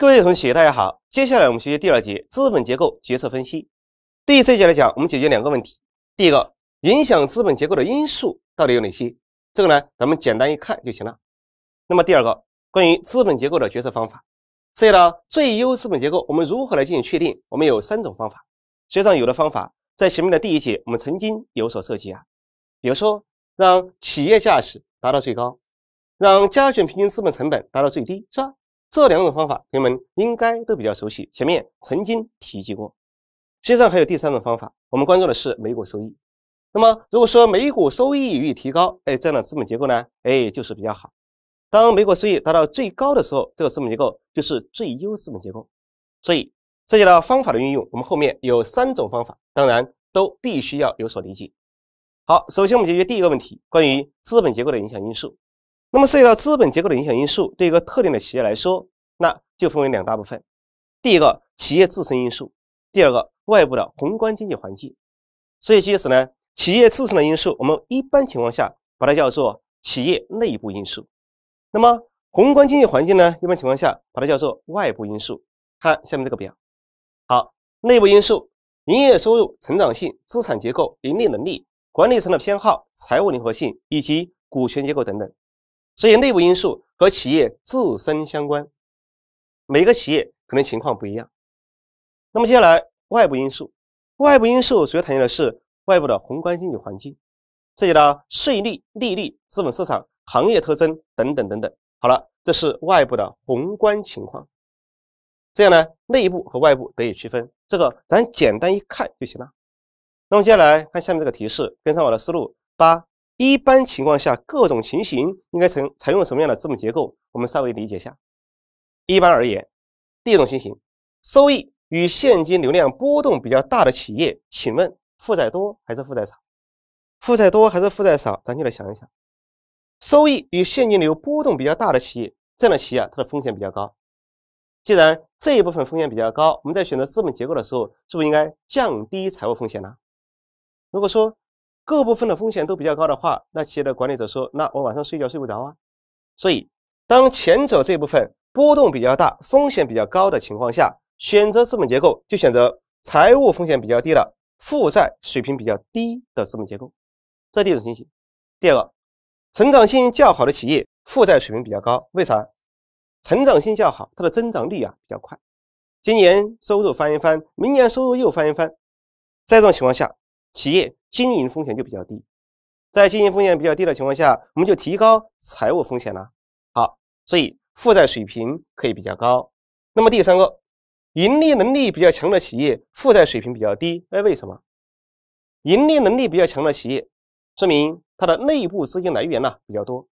各位同学，大家好。接下来我们学习第二节资本结构决策分析。对于这一节来讲，我们解决两个问题。第一个，影响资本结构的因素到底有哪些？这个呢，咱们简单一看就行了。那么第二个，关于资本结构的决策方法，涉及到最优资本结构，我们如何来进行确定？我们有三种方法。实际上，有的方法在前面的第一节我们曾经有所涉及啊，比如说让企业价值达到最高，让加权平均资本成本达到最低，是吧？这两种方法，同学们应该都比较熟悉，前面曾经提及过。实际上还有第三种方法，我们关注的是每股收益。那么，如果说每股收益予以提高，哎，这样的资本结构呢，哎，就是比较好。当每股收益达到最高的时候，这个资本结构就是最优资本结构。所以，涉及到方法的运用，我们后面有三种方法，当然都必须要有所理解。好，首先我们解决第一个问题，关于资本结构的影响因素。那么涉及到资本结构的影响因素，对一个特定的企业来说，那就分为两大部分。第一个，企业自身因素；第二个，外部的宏观经济环境。所以，借此呢，企业自身的因素，我们一般情况下把它叫做企业内部因素。那么，宏观经济环境呢，一般情况下把它叫做外部因素。看下面这个表。好，内部因素：营业收入成长性、资产结构、盈利能力、管理层的偏好、财务灵活性以及股权结构等等。所以内部因素和企业自身相关，每个企业可能情况不一样。那么接下来外部因素，外部因素主要谈映的是外部的宏观经济环境，涉及到税率、利率、资本市场、行业特征等等等等。好了，这是外部的宏观情况。这样呢，内部和外部得以区分。这个咱简单一看就行了。那么接下来看下面这个提示，跟上我的思路八。一般情况下，各种情形应该采采用什么样的资本结构？我们稍微理解一下。一般而言，第一种情形，收益与现金流量波动比较大的企业，请问负债多还是负债少？负债多还是负债少？咱就来想一想。收益与现金流波动比较大的企业，这样的企业啊，它的风险比较高。既然这一部分风险比较高，我们在选择资本结构的时候，是不是应该降低财务风险呢？如果说，各部分的风险都比较高的话，那企业的管理者说：“那我晚上睡觉睡不着啊。”所以，当前者这部分波动比较大、风险比较高的情况下，选择资本结构就选择财务风险比较低的、负债水平比较低的资本结构。这第一种情形。第二，个，成长性较好的企业负债水平比较高，为啥？成长性较好，它的增长率啊比较快，今年收入翻一番，明年收入又翻一番，在这种情况下。企业经营风险就比较低，在经营风险比较低的情况下，我们就提高财务风险了。好，所以负债水平可以比较高。那么第三个，盈利能力比较强的企业，负债水平比较低。哎，为什么？盈利能力比较强的企业，说明它的内部资金来源呢比较多。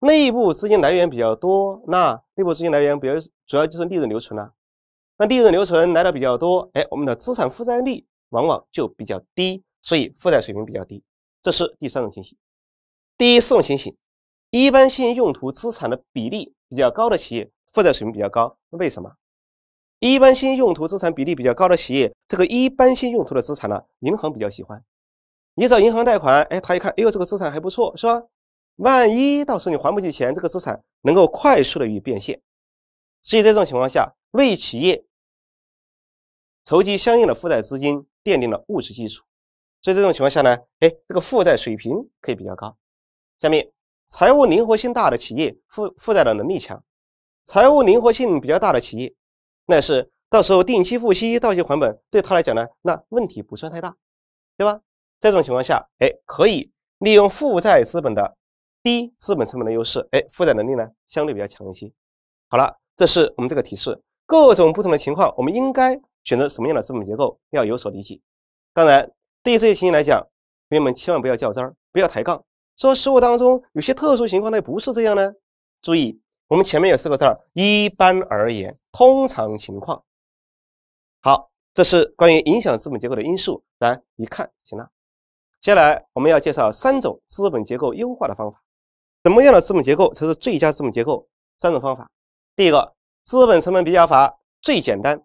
内部资金来源比较多，那内部资金来源比如主要就是利润留存了。那利润留存来的比较多，哎，我们的资产负债率。往往就比较低，所以负债水平比较低。这是第三种情形。第四种情形，一般性用途资产的比例比较高的企业，负债水平比较高。为什么？一般性用途资产比例比较高的企业，这个一般性用途的资产呢，银行比较喜欢。你找银行贷款，哎，他一看，哎呦，这个资产还不错，是吧？万一到时候你还不起钱，这个资产能够快速的予以变现。所以在这种情况下，为企业筹集相应的负债资金。奠定了物质基础，所以这种情况下呢，哎，这个负债水平可以比较高。下面，财务灵活性大的企业，负负债的能力强；财务灵活性比较大的企业，那是到时候定期付息、到期还本，对他来讲呢，那问题不算太大，对吧？这种情况下，哎，可以利用负债资本的低资本成本的优势，哎，负债能力呢相对比较强一些。好了，这是我们这个提示，各种不同的情况，我们应该。选择什么样的资本结构要有所理解。当然，对于这些情形来讲，同学们千万不要较真儿，不要抬杠，说实务当中有些特殊情况它不是这样呢。注意，我们前面有四个字儿：一般而言，通常情况。好，这是关于影响资本结构的因素，来一看行了。接下来我们要介绍三种资本结构优化的方法。什么样的资本结构才是最佳资本结构？三种方法：第一个，资本成本比较法，最简单；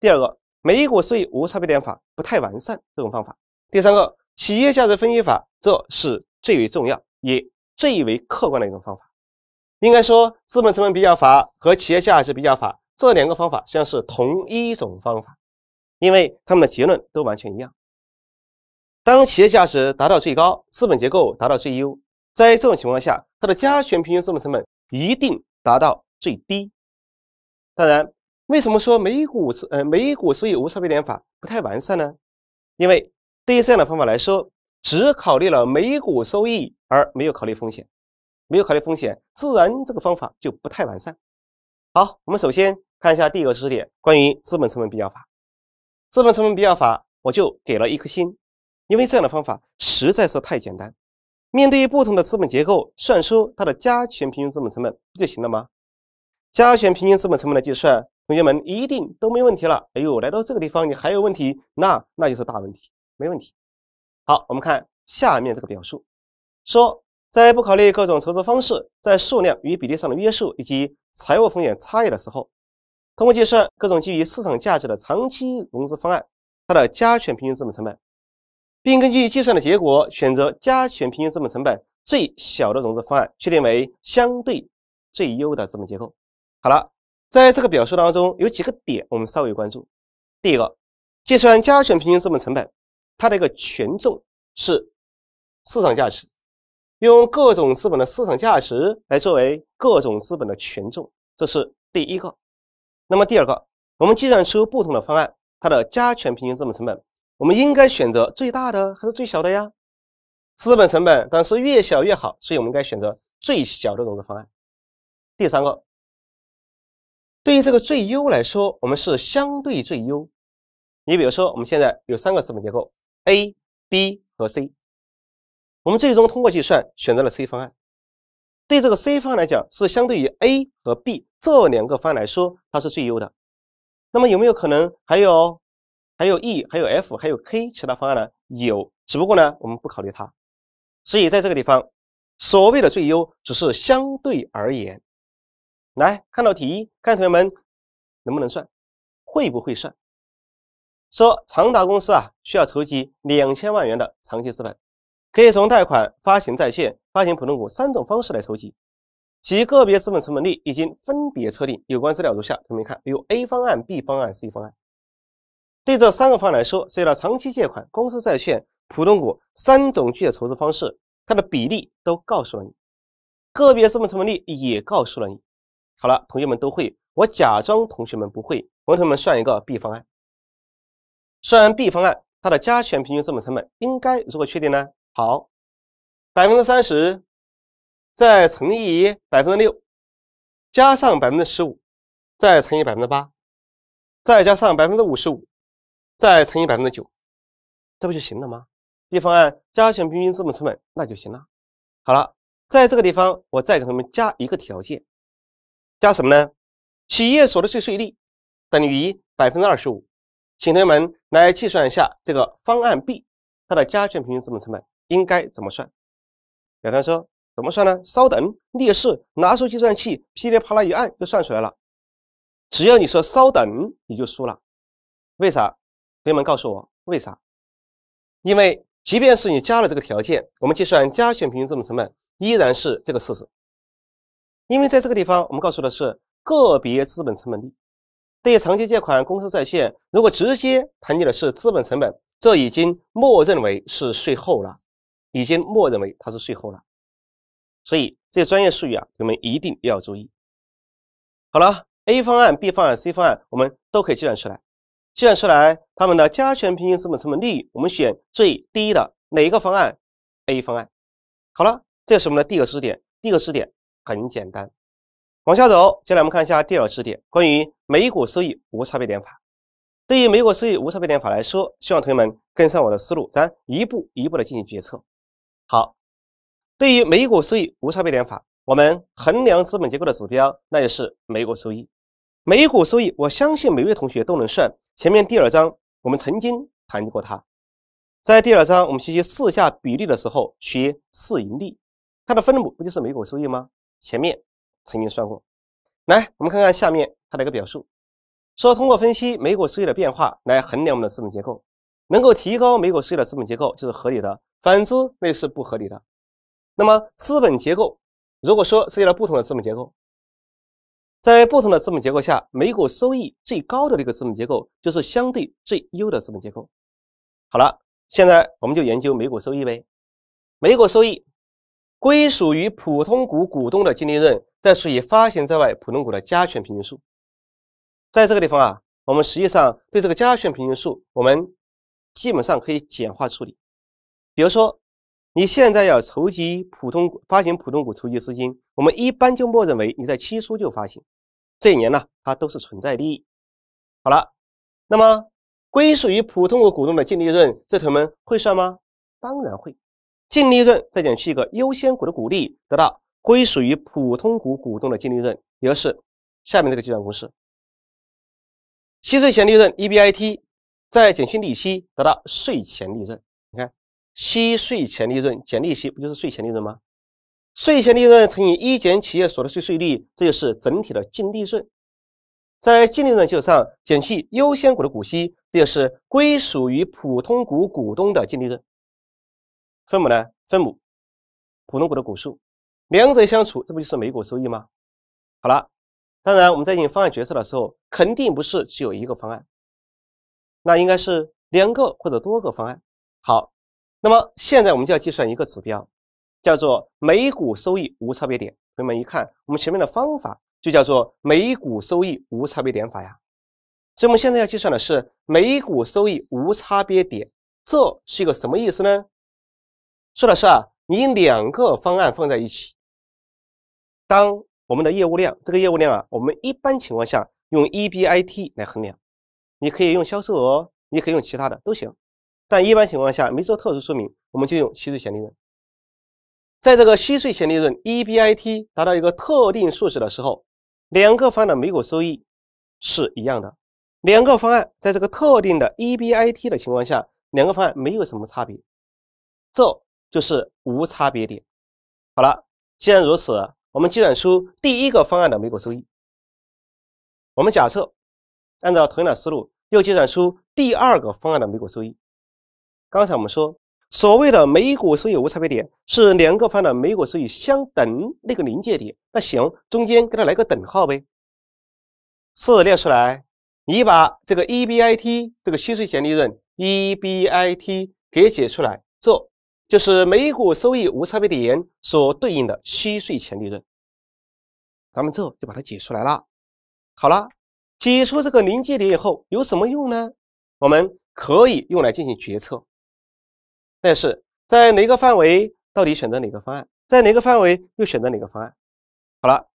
第二个，每股收益无差别点法不太完善，这种方法。第三个，企业价值分析法，这是最为重要也最为客观的一种方法。应该说，资本成本比较法和企业价值比较法这两个方法，实际上是同一种方法，因为它们的结论都完全一样。当企业价值达到最高，资本结构达到最优，在这种情况下，它的加权平均资本成本一定达到最低。当然。为什么说每股收呃每股收益无差别点法不太完善呢？因为对于这样的方法来说，只考虑了每股收益，而没有考虑风险，没有考虑风险，自然这个方法就不太完善。好，我们首先看一下第一个知识点，关于资本成本比较法。资本成本比较法，我就给了一颗星，因为这样的方法实在是太简单。面对不同的资本结构，算出它的加权平均资本成本不就行了吗？加权平均资本成本的计算。同学们一定都没问题了。哎呦，来到这个地方，你还有问题，那那就是大问题。没问题。好，我们看下面这个表述：说，在不考虑各种筹资方式在数量与比例上的约束以及财务风险差异的时候，通过计算各种基于市场价值的长期融资方案，它的加权平均资本成本，并根据计算的结果选择加权平均资本成本最小的融资方案，确定为相对最优的资本结构。好了。在这个表述当中，有几个点我们稍微关注。第一个，计算加权平均资本成本，它的一个权重是市场价值，用各种资本的市场价值来作为各种资本的权重，这是第一个。那么第二个，我们计算出不同的方案它的加权平均资本成本，我们应该选择最大的还是最小的呀？资本成本当然是越小越好，所以我们应该选择最小的融资方案。第三个。对于这个最优来说，我们是相对最优。你比如说，我们现在有三个资本结构 A、B 和 C，我们最终通过计算选择了 C 方案。对这个 C 方案来讲，是相对于 A 和 B 这两个方案来说，它是最优的。那么有没有可能还有还有 E、还有 F、还有 K 其他方案呢？有，只不过呢我们不考虑它。所以在这个地方，所谓的最优只是相对而言。来看道题，看同学们能不能算，会不会算？说长达公司啊，需要筹集两千万元的长期资本，可以从贷款、发行债券、发行普通股三种方式来筹集，其个别资本成本率已经分别测定。有关资料如下：同学们看，有 A 方案、B 方案、C 方案。对这三个方案来说，涉及到长期借款、公司债券、普通股三种具体筹资方式，它的比例都告诉了你，个别资本成本率也告诉了你。好了，同学们都会。我假装同学们不会，我同学们算一个 B 方案。算完 B 方案，它的加权平均资本成本应该如何确定呢？好，百分之三十再乘以百分之六，加上百分之十五再乘以百分之八，再加上百分之五十五再乘以百分之九，这不就行了吗？B 方案加权平均资本成本那就行了。好了，在这个地方，我再给他们加一个条件。加什么呢？企业所得税税率等于百分之二十五，请同学们来计算一下这个方案 B 它的加权平均资本成本应该怎么算？表单说怎么算呢？稍等，列式，拿出计算器，噼里啪啦一按，就算出来了。只要你说稍等，你就输了。为啥？同学们告诉我为啥？因为即便是你加了这个条件，我们计算加权平均资本成本依然是这个式子。因为在这个地方，我们告诉的是个别资本成本率。对于长期借款公司在线，如果直接谈及的是资本成本，这已经默认为是税后了，已经默认为它是税后了。所以这些专业术语啊，我们一定要注意。好了，A 方案、B 方案、C 方案，我们都可以计算出来，计算出来他们的加权平均资本成本率，我们选最低的哪一个方案？A 方案。好了，这是我们的第一个知识点，第一个知识点。很简单，往下走。接下来我们看一下第二知识点，关于每股收益无差别点法。对于每股收益无差别点法来说，希望同学们跟上我的思路，咱一步一步的进行决策。好，对于每股收益无差别点法，我们衡量资本结构的指标，那就是每股收益。每股收益，我相信每位同学都能算。前面第二章我们曾经谈过它，在第二章我们学习四下比例的时候，学市盈率，它的分母不就是每股收益吗？前面曾经算过，来，我们看看下面它的一个表述，说通过分析每股收益的变化来衡量我们的资本结构，能够提高每股收益的资本结构就是合理的，反之那是不合理的。那么资本结构，如果说涉及到不同的资本结构，在不同的资本结构下，每股收益最高的一个资本结构就是相对最优的资本结构。好了，现在我们就研究每股收益呗，每股收益。归属于普通股股东的净利润，再除以发行在外普通股的加权平均数。在这个地方啊，我们实际上对这个加权平均数，我们基本上可以简化处理。比如说，你现在要筹集普通发行普通股筹集资金，我们一般就默认为你在期初就发行，这一年呢，它都是存在利益。好了，那么归属于普通股股东的净利润，这同学们会算吗？当然会。净利润再减去一个优先股的股利，得到归属于普通股股东的净利润，也就是下面这个计算公式：息税前利润 （EBIT） 再减去利息，得到税前利润。你看，息税前利润减利息不就是税前利润吗？税前利润乘以一减企业所得税税率，这就是整体的净利润。在净利润基础上减去优先股的股息，这就是归属于普通股股东的净利润。分母呢？分母，普通股的股数，两者相除，这不就是每股收益吗？好了，当然我们在进行方案决策的时候，肯定不是只有一个方案，那应该是两个或者多个方案。好，那么现在我们就要计算一个指标，叫做每股收益无差别点。朋友们一看，我们前面的方法就叫做每股收益无差别点法呀。所以我们现在要计算的是每股收益无差别点，这是一个什么意思呢？说的是啊，你两个方案放在一起，当我们的业务量，这个业务量啊，我们一般情况下用 EBIT 来衡量，你可以用销售额，你可以用其他的都行，但一般情况下没做特殊说明，我们就用息税前利润。在这个息税前利润 EBIT 达到一个特定数值的时候，两个方案的每股收益是一样的。两个方案在这个特定的 EBIT 的情况下，两个方案没有什么差别。这。就是无差别点。好了，既然如此，我们计算出第一个方案的每股收益。我们假设按照同样的思路，又计算出第二个方案的每股收益。刚才我们说，所谓的每股收益无差别点是两个方案的每股收益相等那个临界点。那行，中间给它来个等号呗。式列出来，你把这个 EBIT 这个息税前利润 EBIT 给解出来，做。就是每股收益无差别点所对应的息税前利润，咱们之后就把它解出来了。好了，解出这个临界点以后有什么用呢？我们可以用来进行决策。但是在哪个范围到底选择哪个方案？在哪个范围又选择哪个方案？好了，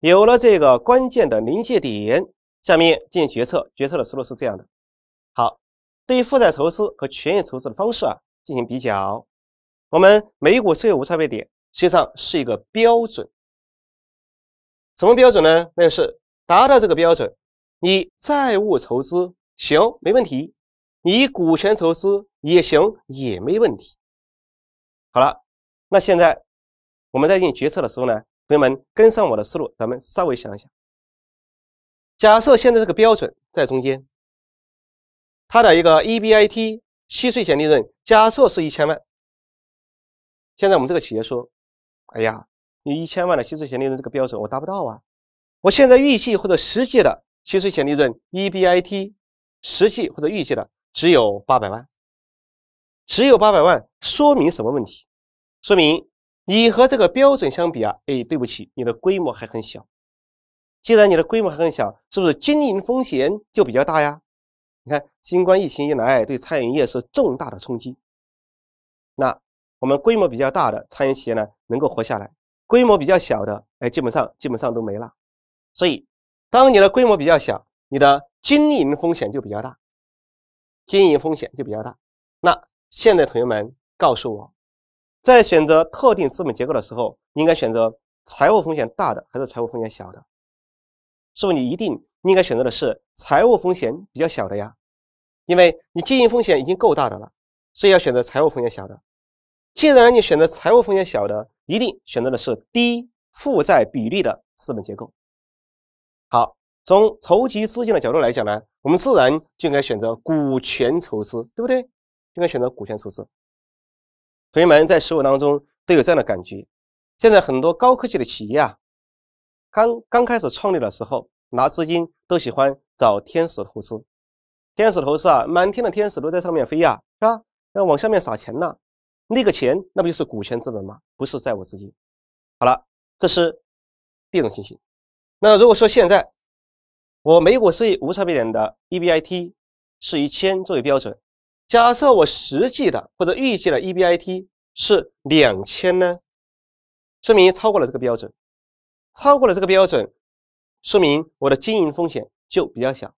有了这个关键的临界点，下面进行决策。决策的思路是这样的：好，对于负债筹资和权益筹资的方式啊进行比较。我们每股税有无差别点实际上是一个标准，什么标准呢？那是达到这个标准，你债务筹资行没问题，你股权筹资也行也没问题。好了，那现在我们在进行决策的时候呢，朋友们跟上我的思路，咱们稍微想一想。假设现在这个标准在中间，它的一个 EBIT 息税前利润假设是一千万。现在我们这个企业说：“哎呀，你一千万的息税前利润这个标准我达不到啊！我现在预计或者实际的息税前利润 EBIT 实际或者预计的只有八百万，只有八百万说明什么问题？说明你和这个标准相比啊，哎，对不起，你的规模还很小。既然你的规模还很小，是不是经营风险就比较大呀？你看新冠疫情一来，对餐饮业是重大的冲击，那……”我们规模比较大的餐饮企业呢，能够活下来；规模比较小的，哎，基本上基本上都没了。所以，当你的规模比较小，你的经营风险就比较大，经营风险就比较大。那现在同学们告诉我，在选择特定资本结构的时候，应该选择财务风险大的还是财务风险小的？是不是你一定应该选择的是财务风险比较小的呀？因为你经营风险已经够大的了，所以要选择财务风险小的。既然你选择财务风险小的，一定选择的是低负债比例的资本结构。好，从筹集资金的角度来讲呢，我们自然就应该选择股权筹资，对不对？应该选择股权筹资。同学们在实务当中都有这样的感觉，现在很多高科技的企业啊，刚刚开始创立的时候，拿资金都喜欢找天使投资，天使投资啊，满天的天使都在上面飞呀，是吧？要往下面撒钱呢。那个钱，那不就是股权资本吗？不是债务资金。好了，这是第一种情形。那如果说现在我每股收益无差别点的 EBIT 是一千作为标准，假设我实际的或者预计的 EBIT 是两千呢，说明超过了这个标准。超过了这个标准，说明我的经营风险就比较小。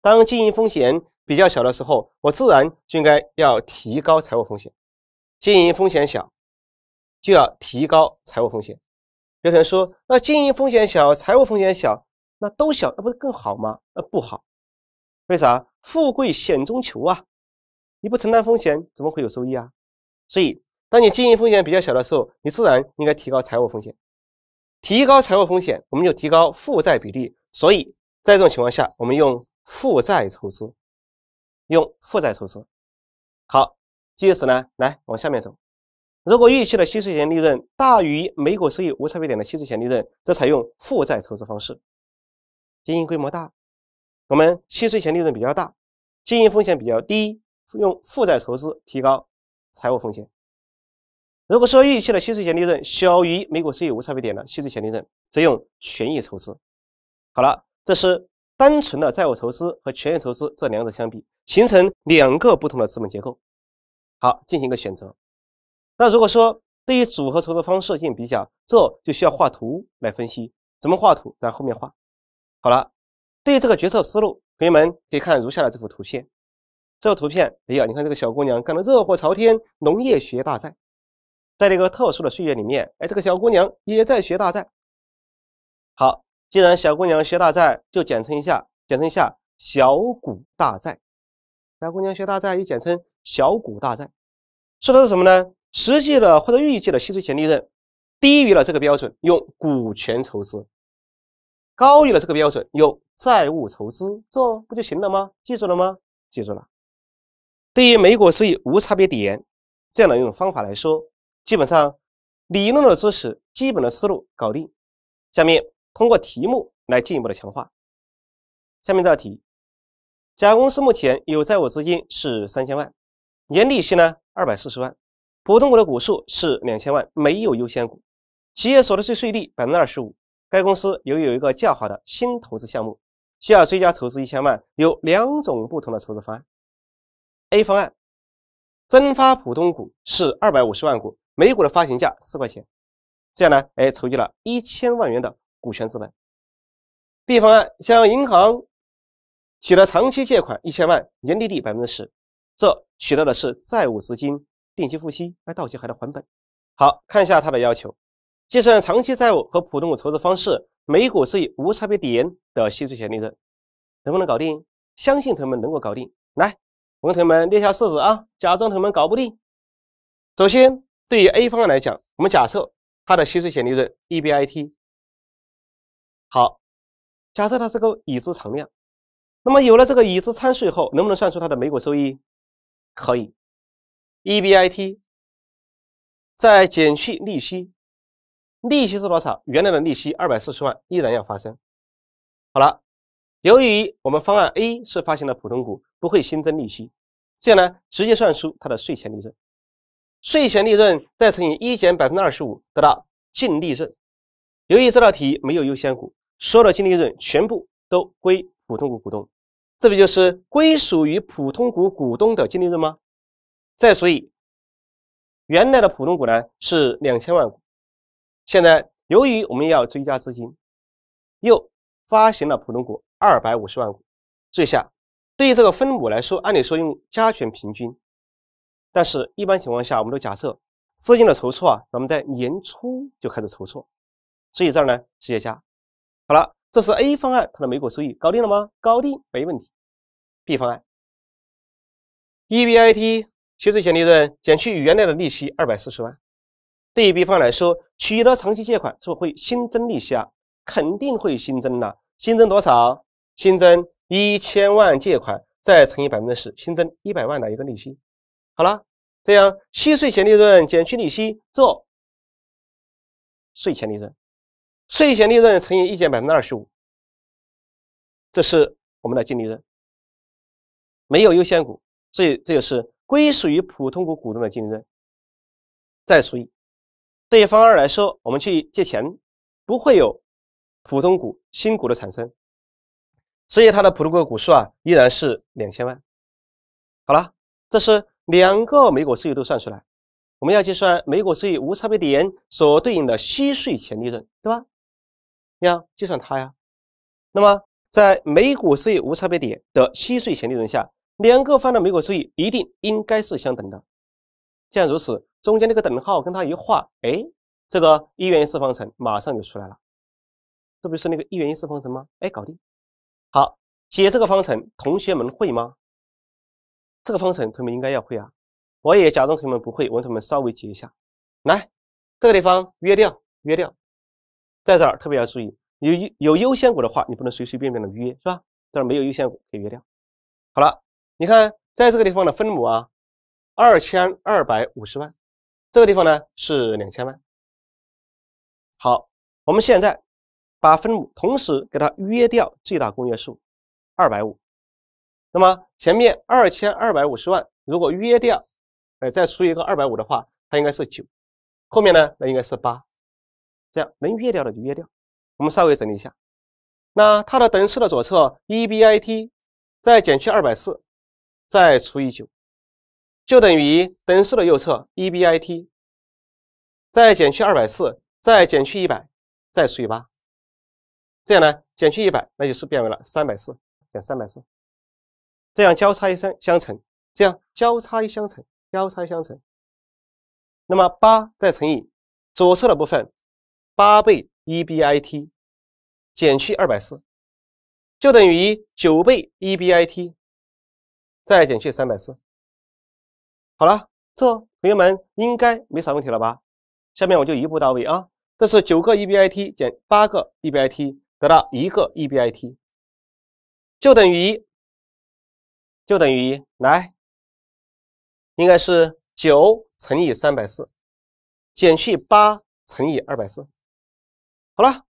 当经营风险比较小的时候，我自然就应该要提高财务风险。经营风险小，就要提高财务风险。有人说：“那经营风险小，财务风险小，那都小，那不是更好吗？”那不好。为啥？富贵险中求啊！你不承担风险，怎么会有收益啊？所以，当你经营风险比较小的时候，你自然应该提高财务风险。提高财务风险，我们就提高负债比例。所以在这种情况下，我们用负债筹资，用负债筹资。好。借此呢，来往下面走。如果预期的息税前利润大于每股收益无差别点的息税前利润，则采用负债筹资方式；经营规模大，我们息税前利润比较大，经营风险比较低，用负债筹资提高财务风险。如果说预期的息税前利润小于每股收益无差别点的息税前利润，则用权益筹资。好了，这是单纯的债务筹资和权益筹资这两者相比，形成两个不同的资本结构。好，进行一个选择。那如果说对于组合筹的方式进行比较，这就需要画图来分析。怎么画图，在后面画。好了，对于这个决策思路，朋友们可以看如下的这幅图片。这幅图片，哎呀，你看这个小姑娘干得热火朝天，农业学大寨。在这个特殊的岁月里面，哎，这个小姑娘也在学大寨。好，既然小姑娘学大寨，就简称一下，简称一下“小谷大寨”。小姑娘学大寨，也简称“小谷大寨”。说的是什么呢？实际的或者预计的息税前利润低于了这个标准，用股权筹资；高于了这个标准，用债务筹资，这不就行了吗？记住了吗？记住了。对于美收益无差别点这样的一种方法来说，基本上理论的知识、基本的思路搞定。下面通过题目来进一步的强化。下面这道题：甲公司目前有债务资金是三千万，年利息呢？二百四十万，普通股的股数是两千万，没有优先股。企业所得税税率百分之二十五。该公司由于有一个较好的新投资项目，需要追加筹资一千万，有两种不同的筹资方案。A 方案，增发普通股是二百五十万股，每股的发行价四块钱，这样呢，哎，筹集了一千万元的股权资本。B 方案，向银行取得长期借款一千万，年利率百分之十。这取得的是债务资金，定期付息，到期还得还本。好看一下它的要求，计算长期债务和普通股筹资方式，每股是以无差别点的息税前利润，能不能搞定？相信同学们能够搞定。来，我跟同学们列下式子啊，假装同学们搞不定。首先，对于 A 方案来讲，我们假设它的息税前利润 EBIT 好，假设它是个已知常量。那么有了这个已知参数以后，能不能算出它的每股收益？可以，EBIT 再减去利息，利息是多少？原来的利息二百四十万依然要发生。好了，由于我们方案 A 是发行的普通股，不会新增利息，这样呢，直接算出它的税前利润，税前利润再乘以一减百分之二十五，得到净利润。由于这道题没有优先股，所有的净利润全部都归普通股股东。这不就是归属于普通股股东的净利润吗？再除以原来的普通股呢是两千万股，现在由于我们要追加资金，又发行了普通股二百五十万股。注意一下，对于这个分母来说，按理说用加权平均，但是一般情况下，我们都假设资金的筹措啊，咱们在年初就开始筹措，所以这儿呢直接加好了。这是 A 方案，它的每股收益搞定了吗？搞定没问题。B 方案，EBIT 息税前利润减去原来的利息二百四十万。对于 B 方来说，取得长期借款是不是会新增利息啊？肯定会新增了。新增多少？新增一千万借款，再乘以百分之十，新增一百万的一个利息。好了，这样息税前利润减去利息做税前利润。税前利润乘以一减百分之二十五，这是我们的净利润，没有优先股，所以这就是归属于普通股股东的净利润。再除以，对于方案二来说，我们去借钱不会有普通股新股的产生，所以它的普通股股数啊依然是两千万。好了，这是两个每股收益都算出来，我们要计算每股收益无差别点所对应的息税前利润，对吧？呀，计算它呀。那么，在每股收益无差别点的息税前利润下，两个方的每股收益一定应该是相等的。既然如此，中间那个等号跟它一画，哎，这个一元一次方程马上就出来了。这不是那个一元一次方程吗？哎，搞定。好，解这个方程，同学们会吗？这个方程同学们应该要会啊。我也假装同学们不会，我让同学们稍微解一下。来，这个地方约掉，约掉。在这儿特别要注意，有有优先股的话，你不能随随便便的约，是吧？这儿没有优先股，可以约掉。好了，你看，在这个地方的分母啊，二千二百五十万，这个地方呢是两千万。好，我们现在把分母同时给它约掉最大公约数二百五。那么前面二千二百五十万如果约掉，哎，再除一个二百五的话，它应该是九，后面呢那应该是八。这样能约掉的就约掉，我们稍微整理一下，那它的等式的左侧 EBIT 再减去二百四，再除以九，就等于等式的右侧 EBIT 再减去二百四，再减去一百，再除以八。这样呢，减去一百，那就是变为了三百四减三百四，这样交叉一相乘，这样交叉一相乘，交叉相乘，那么八再乘以左侧的部分。八倍 EBIT 减去二百四，就等于九倍 EBIT 再减去三百四。好了，这同学们应该没啥问题了吧？下面我就一步到位啊，这是九个 EBIT 减八个 EBIT 得到一个 EBIT，就等于就等于来，应该是九乘以三百四减去八乘以二百四。好了，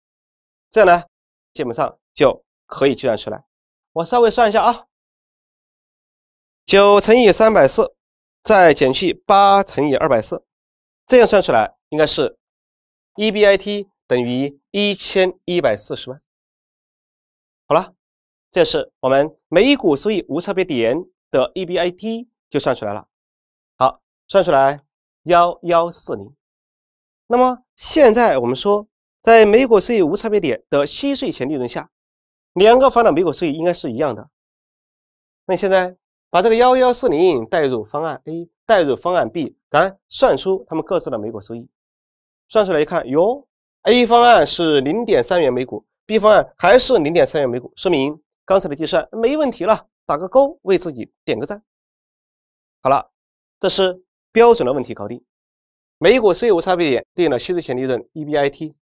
这样呢，基本上就可以计算出来。我稍微算一下啊，九乘以三百四，再减去八乘以二百四，这样算出来应该是 EBIT 等于一千一百四十万。好了，这是我们每股收益无差别点的 EBIT 就算出来了。好，算出来幺幺四零。那么现在我们说。在每股收益无差别点的息税前利润下，两个方的每股收益应该是一样的。那现在把这个幺幺四零带入方案 A，带入方案 B，咱算出他们各自的每股收益。算出来一看，哟，A 方案是零点三元每股，B 方案还是零点三元每股，说明刚才的计算没问题了，打个勾，为自己点个赞。好了，这是标准的问题搞定。每股收益无差别点对应的息税前利润 EBIT。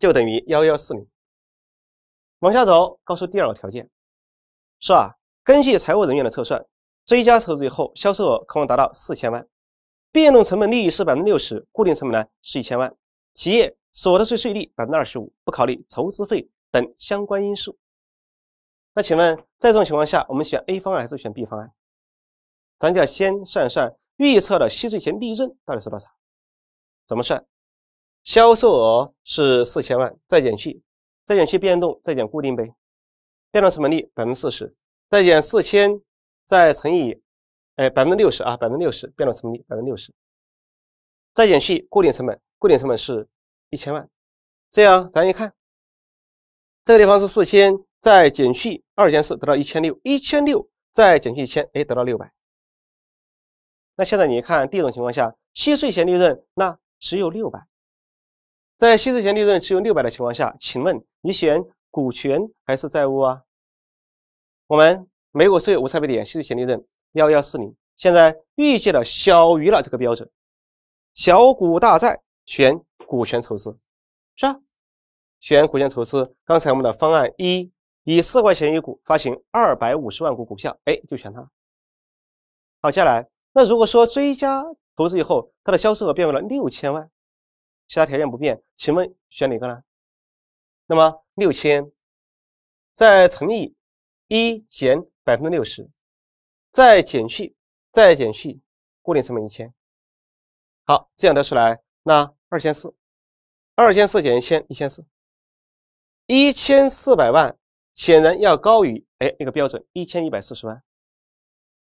就等于幺幺四零。往下走，告诉第二个条件，是啊，根据财务人员的测算，追加投资以后销售额可望达到四千万，变动成本利益是百分之六十，固定成本呢是一千万，企业所得税税率百分之二十五，不考虑筹资费等相关因素。那请问，在这种情况下，我们选 A 方案还是选 B 方案？咱就要先算算预测的息税前利润到底是多少？怎么算？销售额是四千万，再减去，再减去变动，再减固定呗。变动成本率百分之四十，再减四千，再乘以，哎百分之六十啊，百分之六十变动成本率百分之六十，再减去固定成本，固定成本是一千万。这样咱一看，这个地方是四千，再减去二千四得到一千六，一千六再减去一千，哎得到六百。那现在你看，第一种情况下，息税前利润那只有六百。在息税前利润只有六百的情况下，请问你选股权还是债务啊？我们美股是有无差别点，息税前利润幺幺四零，现在预计了小于了这个标准，小股大债，选股权筹资，是吧？选股权筹资，刚才我们的方案一，以四块钱一股发行二百五十万股股票，哎，就选它。好，接下来，那如果说追加投资以后，它的销售额变为了六千万。其他条件不变，请问选哪个呢？那么六千再乘以一减百分之六十，再减去再减去固定成本一千，好，这样得出来那二千四，二千四减一千一千四，一千四百万显然要高于哎那个标准一千一百四十万，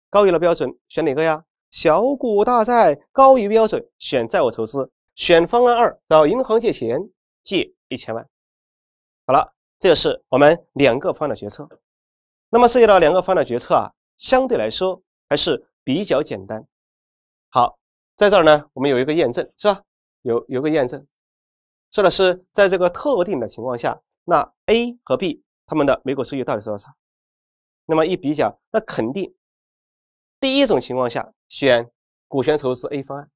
高于了标准，选哪个呀？小股大债高于标准，选债务筹资。选方案二，找银行借钱，借一千万。好了，这个是我们两个方案的决策。那么涉及到两个方案的决策啊，相对来说还是比较简单。好，在这儿呢，我们有一个验证，是吧？有有个验证，说的是在这个特定的情况下，那 A 和 B 他们的每股收益到底是多少？那么一比较，那肯定第一种情况下选股权筹资 A 方案，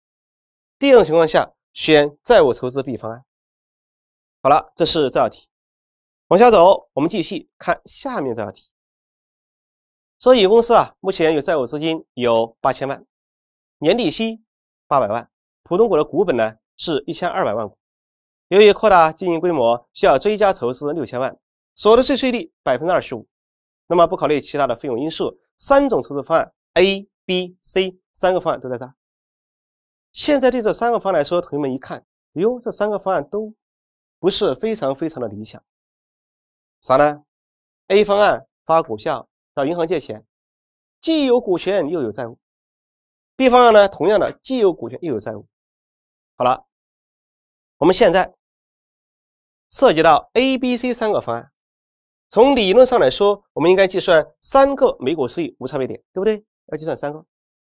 第二种情况下。选债务筹资 B 方案。好了，这是这道题。往下走，我们继续看下面这道题。说乙公司啊，目前有债务资金有八千万，年利息八百万，普通股的股本呢是一千二百万股。由于扩大经营规模，需要追加筹资六千万，所得税税率百分之二十五。那么不考虑其他的费用因素，三种筹资方案 A、B、C 三个方案都在这。现在对这三个方案来说，同学们一看，哟，这三个方案都不是非常非常的理想。啥呢？A 方案发股票，找银行借钱，既有股权又有债务。B 方案呢，同样的既有股权又有债务。好了，我们现在涉及到 A、B、C 三个方案，从理论上来说，我们应该计算三个每股收益无差别点，对不对？要计算三个，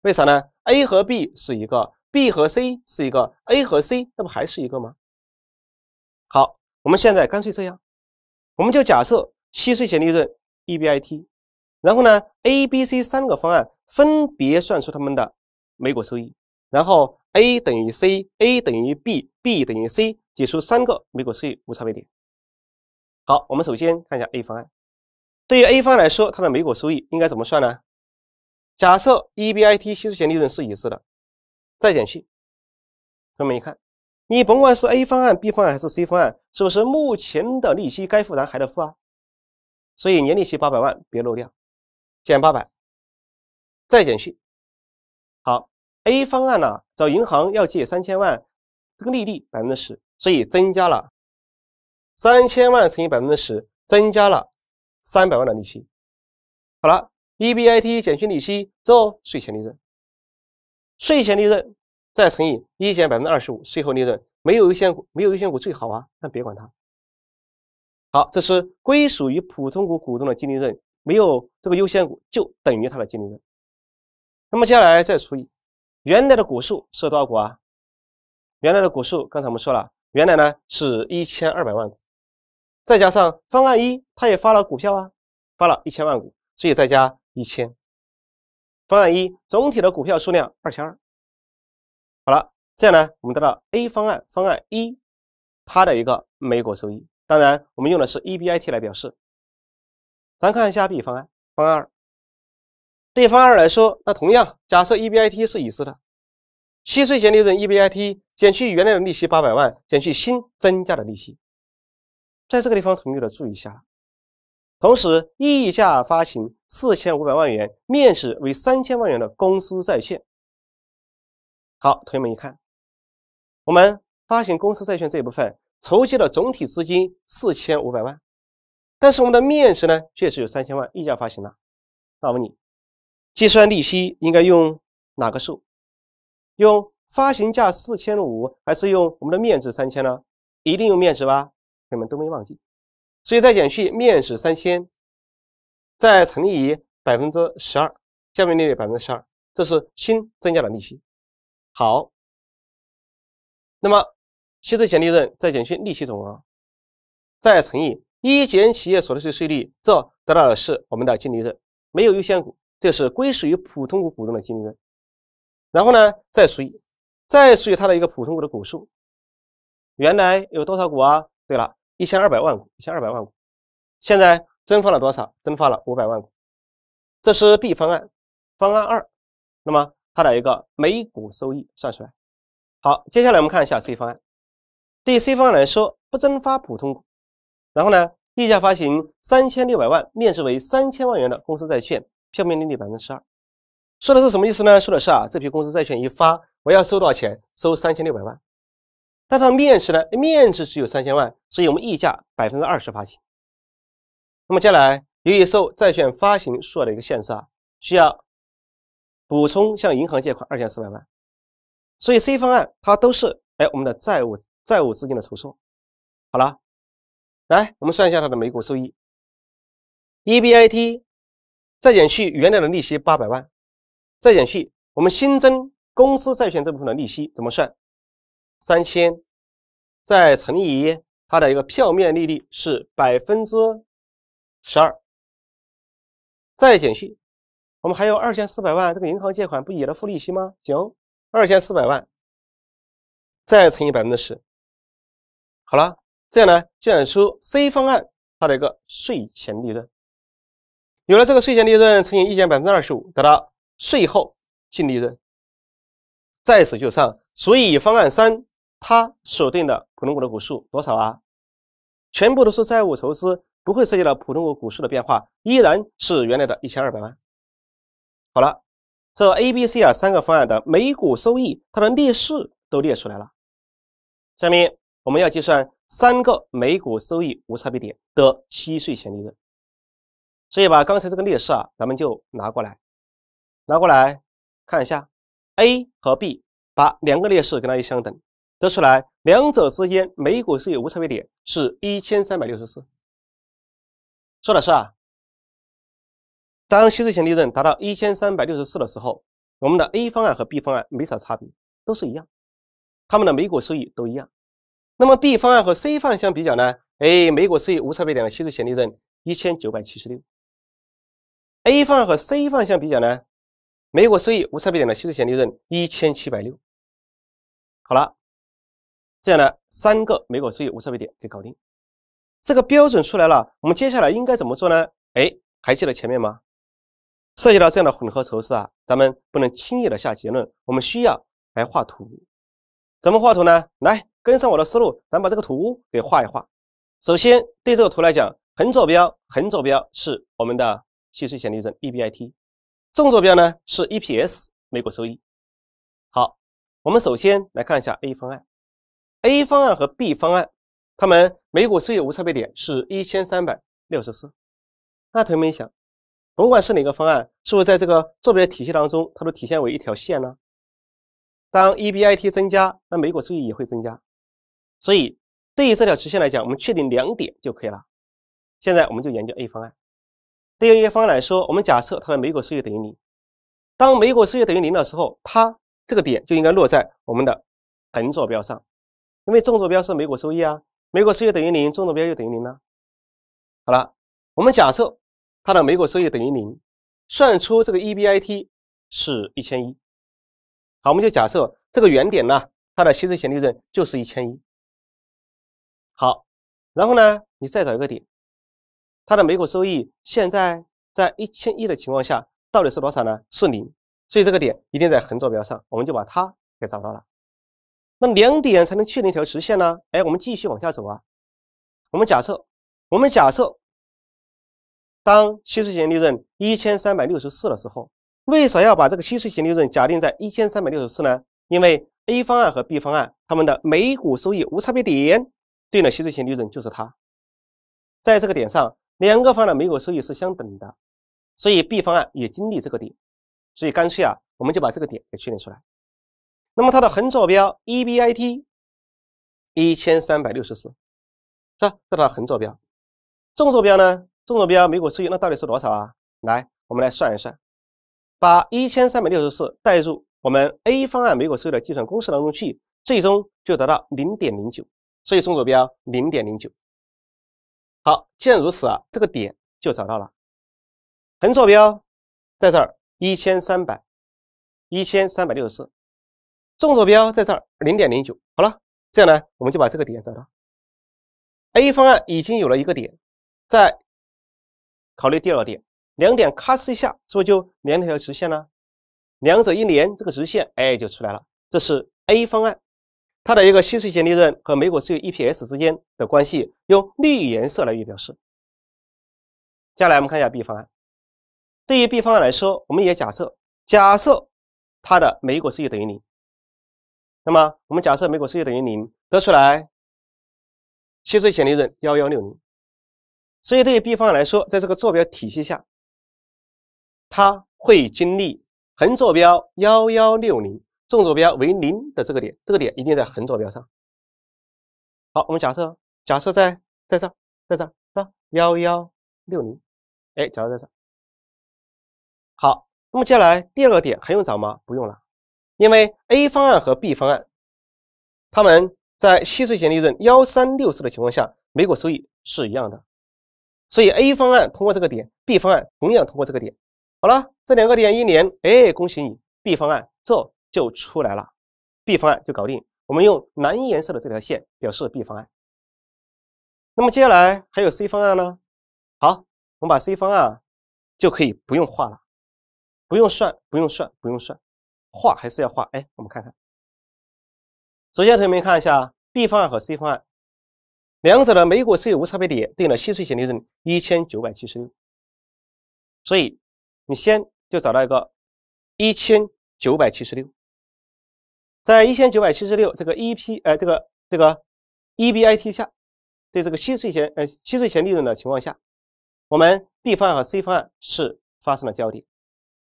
为啥呢？A 和 B 是一个。B 和 C 是一个，A 和 C 那不还是一个吗？好，我们现在干脆这样，我们就假设息税前利润 EBIT，然后呢，A、B、C 三个方案分别算出它们的每股收益，然后 A 等于 C，A 等于 B，B 等于 C，解出三个每股收益无差别点。好，我们首先看一下 A 方案，对于 A 方案来说，它的每股收益应该怎么算呢？假设 EBIT 息税前利润是一致的。再减去，同学们一看，你甭管是 A 方案、B 方案还是 C 方案，是不是目前的利息该付咱还得付啊？所以年利息八百万别漏掉，减八百，再减去。好，A 方案呢，找银行要借三千万，这个利率百分之十，所以增加了三千万乘以百分之十，增加了三百万的利息。好了，EBIT 减去利息做税前利润。税前利润再乘以一减百分之二十五，税后利润没有优先股，没有优先股最好啊，但别管它。好，这是归属于普通股股东的净利润，没有这个优先股就等于它的净利润。那么接下来再除以原来的股数，是多少股啊？原来的股数，刚才我们说了，原来呢是一千二百万股，再加上方案一，他也发了股票啊，发了一千万股，所以再加一千。方案一，总体的股票数量二千二，好了，这样呢，我们得到 A 方案方案一它的一个每股收益，当然我们用的是 EBIT 来表示。咱看一下 B 方案方案二，对方案二来说，那同样假设 EBIT 是已知的，息税前利润 EBIT 减去原来的利息八百万，减去新增加的利息，在这个地方，同学们注意一下。同时溢价发行四千五百万元，面值为三千万元的公司债券。好，同学们，你看，我们发行公司债券这一部分筹集的总体资金四千五百万，但是我们的面值呢确实有三千万，溢价发行了。那我问你，计算利息应该用哪个数？用发行价四千五还是用我们的面值三千呢？一定用面值吧？同学们都没忘记。所以再减去面值三千，再乘以百分之十二，下面利率百分之十二，这是新增加的利息。好，那么息税前利润再减去利息总额，再乘以一减企业所得税税率，这得到的是我们的净利润。没有优先股，这是归属于普通股股东的净利润。然后呢，再除以，再除以它的一个普通股的股数，原来有多少股啊？对了。一千二百万股，一千二百万股，现在增发了多少？增发了五百万股，这是 B 方案，方案二。那么它的一个每股收益算出来。好，接下来我们看一下 C 方案。对 C 方案来说，不增发普通股，然后呢，溢价发行三千六百万、面值为三千万元的公司债券，票面利率百分之十二。说的是什么意思呢？说的是啊，这批公司债券一发，我要收多少钱，收三千六百万。但它面值呢？面值只有三千万，所以我们溢价百分之二十发行。那么接下来由于受债券发行数额的一个限制啊，需要补充向银行借款二千四百万，所以 C 方案它都是哎我们的债务债务资金的筹措。好了，来我们算一下它的每股收益：EBIT 再减去原来的利息八百万，再减去我们新增公司债券这部分的利息，怎么算？三千，再乘以它的一个票面利率是百分之十二，再减去我们还有二千四百万这个银行借款不也得付利息吗？行，二千四百万，再乘以百分之十，好了，这样呢计算出 C 方案它的一个税前利润，有了这个税前利润乘以一减百分之二十五，得到税后净利润，在此就上。所以方案三，它锁定的普通股的股数多少啊？全部都是债务筹资，不会涉及到普通股股数的变化，依然是原来的一千二百万。好了，这 A、B、C 啊三个方案的每股收益，它的列式都列出来了。下面我们要计算三个每股收益无差别点的息税前利润，所以把刚才这个列式啊，咱们就拿过来，拿过来看一下 A 和 B。把两个列式跟它一相等，得出来两者之间每股收益无差别点是1364。说的是啊，当稀释前利润达到1364的时候，我们的 A 方案和 B 方案没啥差别，都是一样，他们的每股收益都一样。那么 B 方案和 C 方案相比较呢？哎，每股收益无差别点的稀释前利润1976。A 方案和 C 方案相比较呢？每股收益无差别点的稀释前利润1760。好了，这样的三个每股收益无差别点给搞定，这个标准出来了，我们接下来应该怎么做呢？哎，还记得前面吗？涉及到这样的混合筹资啊，咱们不能轻易的下结论，我们需要来画图。怎么画图呢？来跟上我的思路，咱把这个图给画一画。首先对这个图来讲，横坐标横坐标是我们的契税前利润 EBIT，纵坐标呢是 EPS 每股收益。我们首先来看一下 A 方案，A 方案和 B 方案，它们每股收益无差别点是一千三百六十四。那同学们想，甭管是哪个方案，是不是在这个坐标体系当中，它都体现为一条线呢？当 EBIT 增加，那每股收益也会增加。所以，对于这条直线来讲，我们确定两点就可以了。现在我们就研究 A 方案。对于 A 方案来说，我们假设它的每股收益等于零。当每股收益等于零的时候，它。这个点就应该落在我们的横坐标上，因为纵坐标是每股收益啊，每股收益等于零，纵坐标就等于零了。好了，我们假设它的每股收益等于零，算出这个 EBIT 是一千一。好，我们就假设这个原点呢，它的息税前利润就是一千一。好，然后呢，你再找一个点，它的每股收益现在在一千一的情况下，到底是多少呢？是零。所以这个点一定在横坐标上，我们就把它给找到了。那两点才能确定一条直线呢？哎，我们继续往下走啊。我们假设，我们假设当息税前利润一千三百六十四的时候，为啥要把这个息税前利润假定在一千三百六十四呢？因为 A 方案和 B 方案它们的每股收益无差别点对应的息税前利润就是它，在这个点上，两个方案每股收益是相等的，所以 B 方案也经历这个点。所以干脆啊，我们就把这个点给确定出来。那么它的横坐标 EBIT 一千三百六十四，是吧？这是横坐标。纵坐标呢？纵坐标每股收益那到底是多少啊？来，我们来算一算，把一千三百六十四代入我们 A 方案每股收益的计算公式当中去，最终就得到零点零九。所以纵坐标零点零九。好，既然如此啊，这个点就找到了。横坐标在这儿。一千三百，一千三百六十四，纵坐标在这儿零点零九。好了，这样呢，我们就把这个点找到。A 方案已经有了一个点，再考虑第二点，两点咔哧一下，是不是就两条直线呢？两者一连，这个直线哎就出来了。这是 A 方案它的一个息税前利润和每股税后 EPS 之间的关系，用绿颜色来表示。接下来我们看一下 B 方案。对于 B 方案来说，我们也假设，假设它的每股收益等于零，那么我们假设每股收益等于零，得出来期税前利润幺幺六零。所以对于 B 方案来说，在这个坐标体系下，它会经历横坐标幺幺六零，纵坐标为零的这个点，这个点一定在横坐标上。好，我们假设，假设在在这在这是吧？幺幺六零，哎，假设在这。好，那么接下来第二个点还用找吗？不用了，因为 A 方案和 B 方案，他们在息税前利润幺三六四的情况下，每股收益是一样的，所以 A 方案通过这个点，B 方案同样通过这个点。好了，这两个点一连，哎，恭喜你，B 方案这就出来了，B 方案就搞定。我们用蓝颜色的这条线表示 B 方案。那么接下来还有 C 方案呢？好，我们把 C 方案就可以不用画了。不用算，不用算，不用算，画还是要画。哎，我们看看。首先，同学们看一下 B 方案和 C 方案，两者的每股税有无差别点对应的息税前利润一千九百七十六。所以你先就找到一个一千九百七十六，在一千九百七十六这个 EP 呃这个这个 EBIT 下，对这个息税前呃息税前利润的情况下，我们 B 方案和 C 方案是发生了交叠。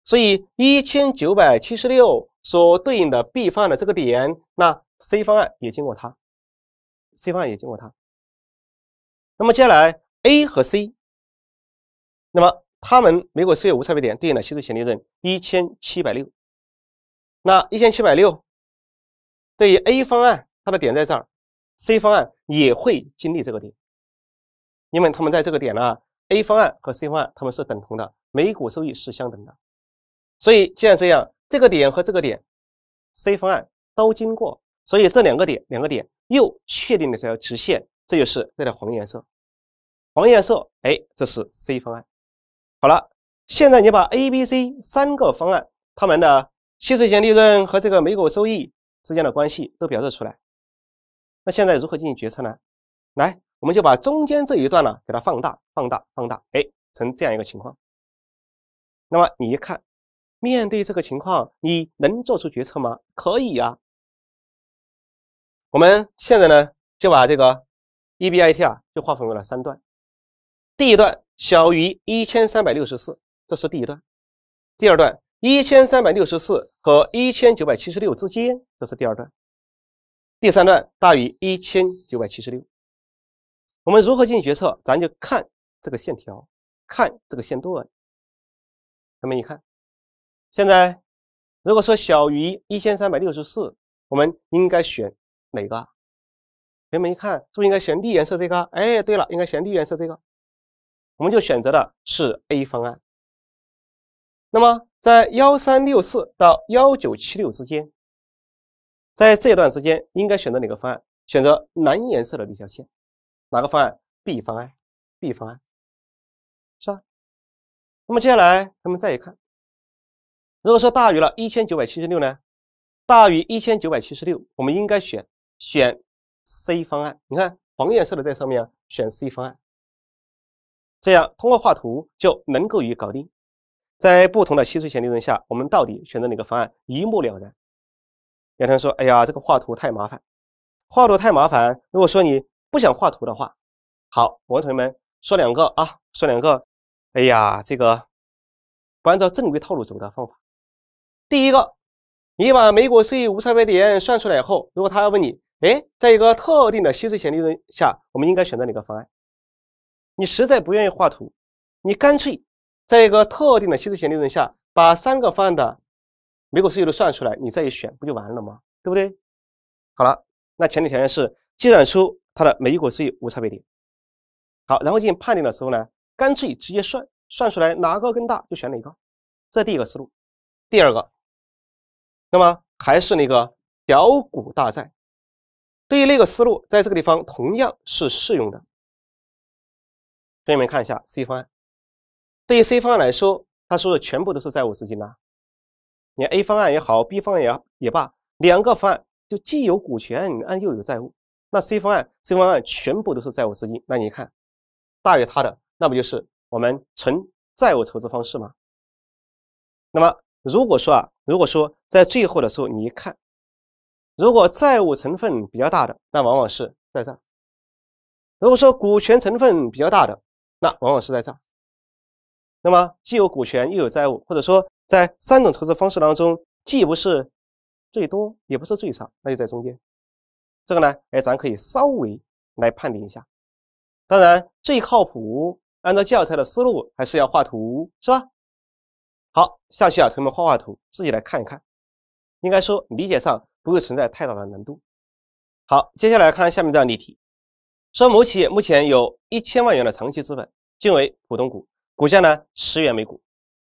所以一千九百七十六所对应的 B 方案的这个点，那 C 方案也经过它，C 方案也经过它。那么接下来 A 和 C，那么它们每股持有无差别点对应的系数潜利润一千七百六。那一千七百六对于 A 方案，它的点在这儿，C 方案也会经历这个点，因为它们在这个点呢，A 方案和 C 方案它们是等同的，每股收益是相等的。所以既然这样，这个点和这个点，C 方案都经过，所以这两个点，两个点又确定了这条直线，这就是这条黄颜色，黄颜色，哎，这是 C 方案。好了，现在你把 A、B、C 三个方案它们的息税前利润和这个每股收益之间的关系都表示出来。那现在如何进行决策呢？来，我们就把中间这一段呢给它放大，放大，放大，哎，成这样一个情况。那么你一看。面对这个情况，你能做出决策吗？可以呀。我们现在呢就把这个 EBIT 啊，就划分为了三段。第一段小于一千三百六十四，这是第一段；第二段一千三百六十四和一千九百七十六之间，这是第二段；第三段大于一千九百七十六。我们如何进行决策？咱就看这个线条，看这个线段。那么你一看。现在，如果说小于一千三百六十四，我们应该选哪个？同学们一看，是不是应该选绿颜色这个？哎，对了，应该选绿颜色这个。我们就选择的是 A 方案。那么在幺三六四到幺九七六之间，在这段时间应该选择哪个方案？选择蓝颜色的立交线，哪个方案？B 方案，B 方案，是吧？那么接下来，他们再一看。如果说大于了1976呢？大于1976，我们应该选选 C 方案。你看黄颜色的在上面，选 C 方案。这样通过画图就能够搞定。在不同的吸收前力论下，我们到底选择哪个方案，一目了然。有同学说：“哎呀，这个画图太麻烦，画图太麻烦。”如果说你不想画图的话，好，我同学们说两个啊，说两个。哎呀，这个不按照正规套路走的方法。第一个，你把每股收益无差别点算出来以后，如果他要问你，哎，在一个特定的息税前利润下，我们应该选择哪个方案？你实在不愿意画图，你干脆在一个特定的息税前利润下，把三个方案的每股收益都算出来，你再一选，不就完了吗？对不对？好了，那前提条件是计算出它的每股收益无差别点。好，然后进行判定的时候呢，干脆直接算，算出来哪个更大就选哪个。这第一个思路。第二个。那么还是那个小股大债，对于那个思路，在这个地方同样是适用的。同学们看一下 C 方案，对于 C 方案来说，他说的全部都是债务资金啦。你 A 方案也好，B 方案也也罢，两个方案就既有股权，按又有债务。那 C 方案，C 方案全部都是债务资金。那你看，大于它的，那不就是我们纯债务筹资方式吗？那么。如果说啊，如果说在最后的时候你一看，如果债务成分比较大的，那往往是在这儿；如果说股权成分比较大的，那往往是在这儿。那么既有股权又有债务，或者说在三种投资方式当中，既不是最多，也不是最少，那就在中间。这个呢，哎，咱可以稍微来判定一下。当然，最靠谱，按照教材的思路，还是要画图，是吧？好，下去啊，同学们画画图，自己来看一看，应该说理解上不会存在太大的难度。好，接下来看下面这道例题，说某企业目前有一千万元的长期资本，均为普通股，股价呢十元每股。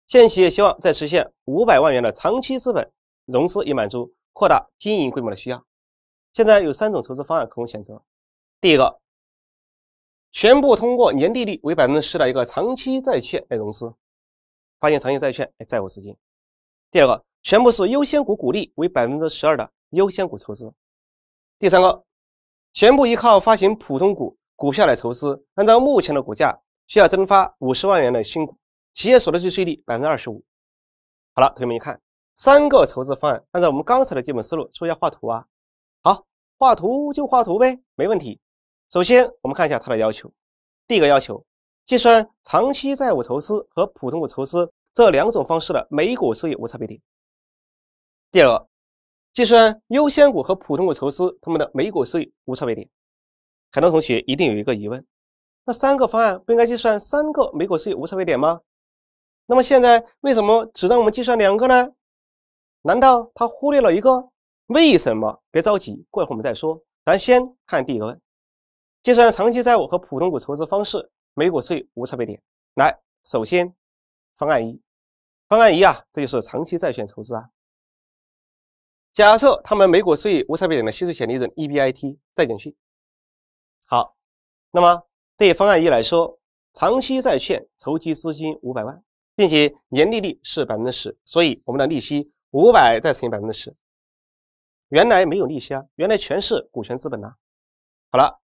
现企业希望在实现五百万元的长期资本融资，以满足扩大经营规模的需要。现在有三种筹资方案可供选择，第一个，全部通过年利率为百分之十的一个长期债券来融资。发行长期债券，哎，债务资金；第二个，全部是优先股，股利为百分之十二的优先股筹资；第三个，全部依靠发行普通股股票来筹资。按照目前的股价，需要增发五十万元的新股，企业所得税税率百分之二十五。好了，同学们一看，三个筹资方案，按照我们刚才的基本思路，说一下画图啊。好，画图就画图呗，没问题。首先，我们看一下它的要求。第一个要求。计算长期债务筹资和普通股筹资这两种方式的每股收益无差别点。第二，个，计算优先股和普通股筹资它们的每股收益无差别点。很多同学一定有一个疑问：那三个方案不应该计算三个每股收益无差别点吗？那么现在为什么只让我们计算两个呢？难道他忽略了一个？为什么？别着急，过一会儿我们再说。咱先看第一个，计算长期债务和普通股筹资方式。美股税无差别点，来，首先方案一，方案一啊，这就是长期债券筹资啊。假设他们美股税无差别点的息税前利润 EBIT 再减去，好，那么对方案一来说，长期债券筹集资金五百万，并且年利率是百分之十，所以我们的利息五百再乘以百分之十，原来没有利息啊，原来全是股权资本呐，好了。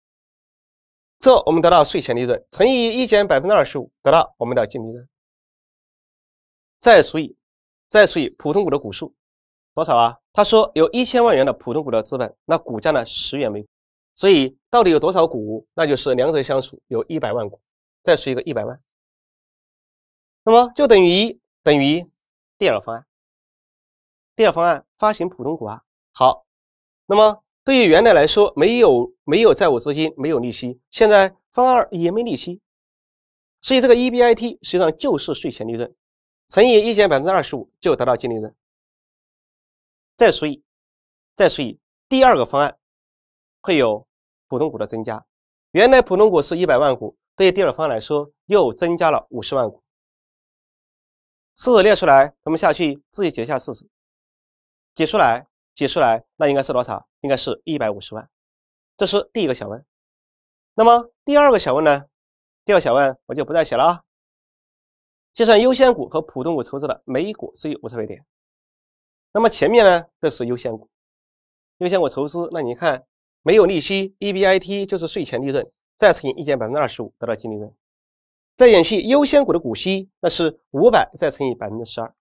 这我们得到税前利润，乘以一减百分之二十五，得到我们的净利润，再除以，再除以普通股的股数，多少啊？他说有一千万元的普通股的资本，那股价呢十元每股，所以到底有多少股？那就是两者相除，有一百万股，再除一个一百万，那么就等于一，等于第二方案。第二方案发行普通股啊，好，那么。对于原来来说，没有没有债务资金，没有利息。现在方案二也没利息，所以这个 EBIT 实际上就是税前利润，乘以一减百分之二十五就得到净利润，再除以再除以第二个方案会有普通股的增加，原来普通股是一百万股，对于第二方案来说又增加了五十万股。式子列出来，咱们下去自己解一下试试，解出来。解出来，那应该是多少？应该是一百五十万。这是第一个小问。那么第二个小问呢？第二个小问我就不再写了啊。计算优先股和普通股筹资的每股五十利点。那么前面呢，这是优先股。优先股筹资，那你看没有利息，EBIT 就是税前利润，再乘以一减百分之二十五得到净利润，再减去优先股的股息，那是五百再乘以百分之十二。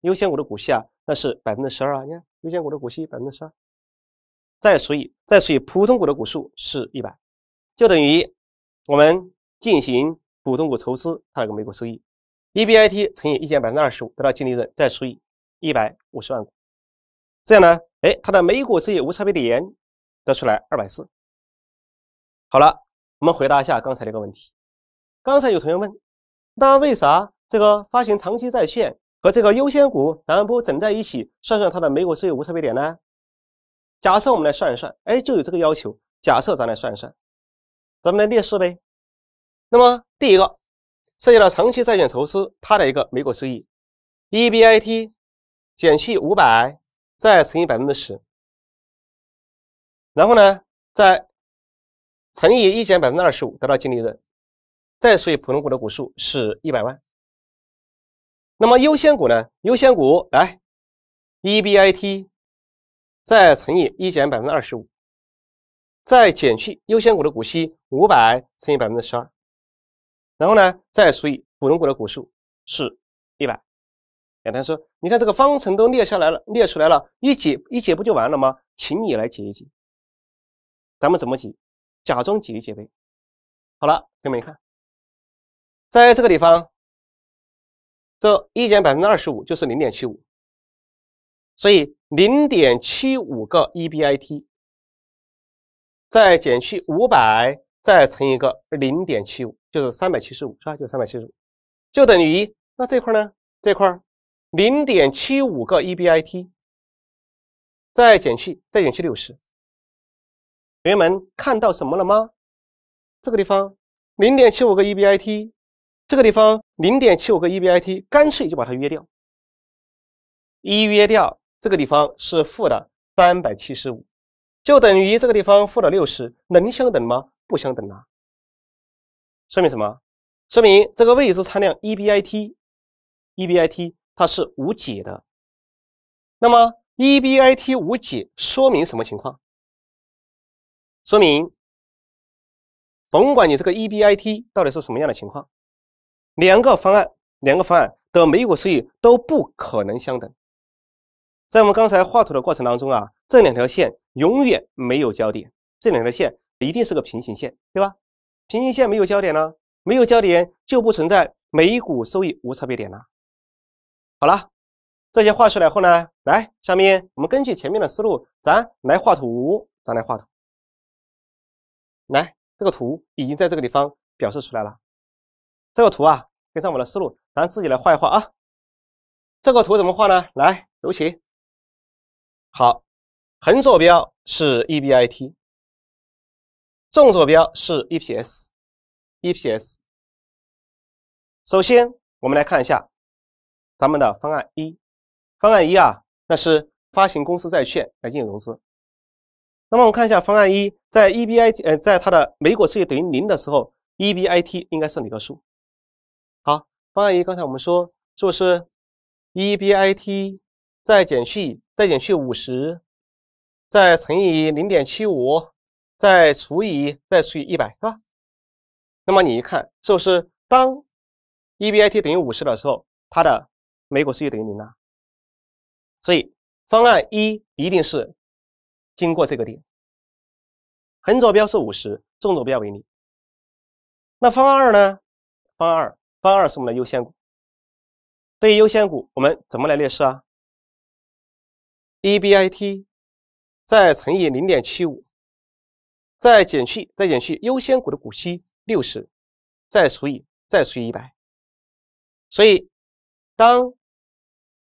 优先股的股息啊，那是百分之十二啊，你看。优先股的股息百分之十二，再除以再除以普通股的股数是一百，就等于我们进行普通股筹资它的个每股收益，EBIT 乘以一千百分之二十五得到净利润，再除以一百五十万股，这样呢，哎，它的每股收益无差别点得出来二百四。好了，我们回答一下刚才那个问题。刚才有同学问，那为啥这个发行长期债券？和这个优先股，咱们不整在一起算算它的每股收益无差别点呢？假设我们来算一算，哎，就有这个要求。假设咱来算一算，咱们来列式呗。那么第一个涉及到长期债券投资，它的一个每股收益，EBIT 减去五百，再乘以百分之十，然后呢，再乘以一减百分之二十五得到净利润，再除以普通股的股数是一百万。那么优先股呢？优先股来，EBIT 再乘以一减百分之二十五，再减去优先股的股息五百乘以百分之十二，然后呢再除以普通股的股数是一百。简单说，你看这个方程都列下来了，列出来了，一解一解不就完了吗？请你来解一解，咱们怎么解？假装解一解呗。好了，给你们看，在这个地方。这一减百分之二十五就是零点七五，所以零点七五个 EBIT 再减去五百，再乘一个零点七五就是三百七十五，是吧？就三百七十五，就等于那这块呢？这块零点七五个 EBIT 再减去再减去六十，同学们看到什么了吗？这个地方零点七五个 EBIT。这个地方零点七五个 EBIT，干脆就把它约掉，一约掉，这个地方是负的三百七十五，就等于这个地方负的六十，能相等吗？不相等啊！说明什么？说明这个未知参量 EBIT，EBIT 它是无解的。那么 EBIT 无解，说明什么情况？说明，甭管你这个 EBIT 到底是什么样的情况。两个方案，两个方案的每股收益都不可能相等。在我们刚才画图的过程当中啊，这两条线永远没有交点，这两条线一定是个平行线，对吧？平行线没有交点呢，没有交点就不存在每股收益无差别点了。好了，这些画出来后呢，来，下面我们根据前面的思路，咱来画图，咱来画图。来，这个图已经在这个地方表示出来了。这个图啊，跟上我的思路，咱自己来画一画啊。这个图怎么画呢？来，有请。好，横坐标是 EBIT，纵坐标是 EPS。EPS。首先，我们来看一下咱们的方案一。方案一啊，那是发行公司债券来进行融资。那么，我们看一下方案一，在 EBIT 呃，在它的每股收益等于零的时候，EBIT 应该是哪个数？好，方案一，刚才我们说就是 EBIT 再减去再减去五十，再乘以零点七五，再除以再除以一百，是吧？那么你一看，是不是当 EBIT 等于五十的时候，它的每股收益等于零呢？所以方案一一定是经过这个点，横坐标是五十，纵坐标为零。那方案二呢？方案二。方案二是我们的优先股。对于优先股，我们怎么来列式啊？EBIT 再乘以零点七五，再减去再减去优先股的股息六十，再除以再除以一百。所以，当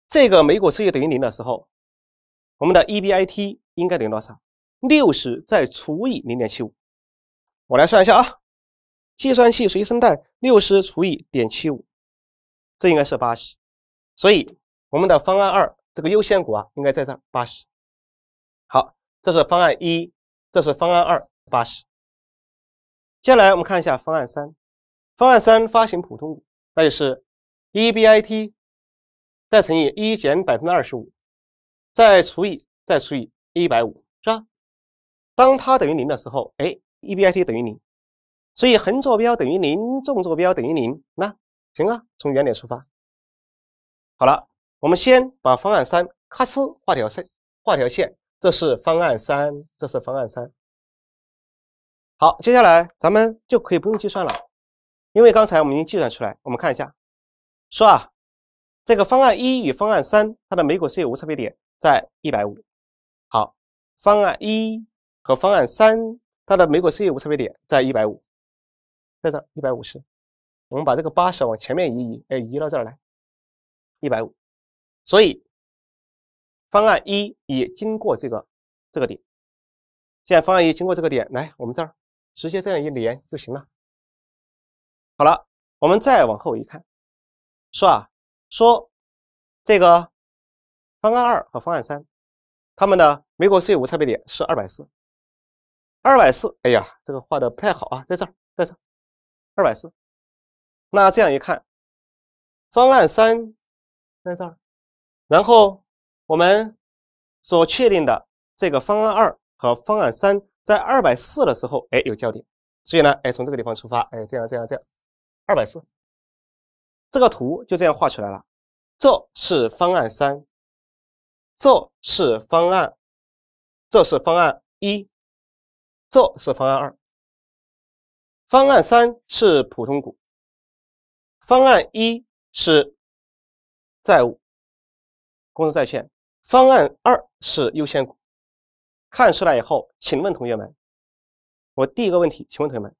这个每股收益等于零的时候，我们的 EBIT 应该等于多少？六十再除以零点七五。我来算一下啊。计算器随身带，六十除以点七五，这应该是八十。所以我们的方案二，这个优先股啊，应该在这八十。好，这是方案一，这是方案二，八十。接下来我们看一下方案三，方案三发行普通股，那就是 EBIT 再乘以一减百分之二十五，再除以再除以一百五，是吧？当它等于零的时候，哎，EBIT 等于零。所以横坐标等于零，纵坐标等于零，那行啊，从原点出发。好了，我们先把方案三咔哧画条线，画条线，这是方案三，这是方案三。好，接下来咱们就可以不用计算了，因为刚才我们已经计算出来。我们看一下，说啊，这个方案一与方案三它的每股收益无差别点在一百五。好，方案一和方案三它的每股收益无差别点在一百五。在这一百五十，我们把这个八十往前面移移，哎，移到这儿来，一百五，所以方案一也经过这个这个点。现在方案一经过这个点，来，我们这儿直接这样一连就行了。好了，我们再往后一看，说啊，说这个方案二和方案三，他们的美国税务差别点是二百四，二百四，哎呀，这个画的不太好啊，在这儿，在这。二百四，那这样一看，方案三在这儿，然后我们所确定的这个方案二和方案三在二百四的时候，哎，有交点，所以呢，哎，从这个地方出发，哎，这样这样这样，二百四，这个图就这样画出来了。这是方案三，这是方案，这是方案一，这是方案二。方案三是普通股，方案一是债务，公司债券，方案二是优先股。看出来以后，请问同学们，我第一个问题，请问同学们，